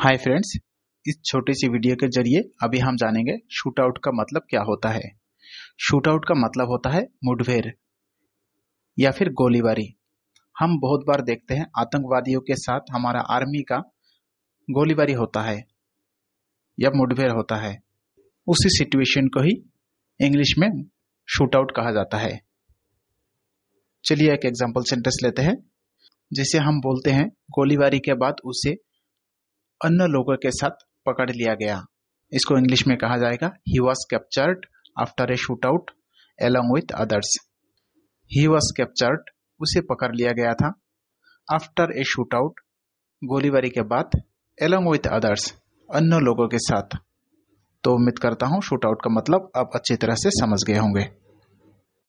hi friends इस छोटी सी video के जरिए अभी हम जानेंगे शूट आउट का मतलब क्या होता है शूट आउट का मतलब होता है मुठभेड़ या फिर गोलीबारी हम बहुत बार देखते हैं आतंकवादियों के साथ हमारा आर्मी का गोलीबारी होता है या मुठभेड़ होता है उसी सिचुएशन को ही इंग्लिश में शूट आउट कहा जाता है चलिए एक एग्जाम्पल सेंटेंस लेते हैं जिसे हम बोलते हैं गोलीबारी के बाद उसे अन्य लोगों के साथ पकड़ लिया गया इसको इंग्लिश में कहा जाएगा he was captured after a shoot out along with others he was captured उसे पकड़ लिया गया था आफ्टर ए शूट आउट गोलीबारी के बाद एलॉन्ग विथ अदर्स अन्य लोगों के साथ तो उम्मीद करता हूँ शूट आउट का मतलब आप अच्छी तरह से समझ गए होंगे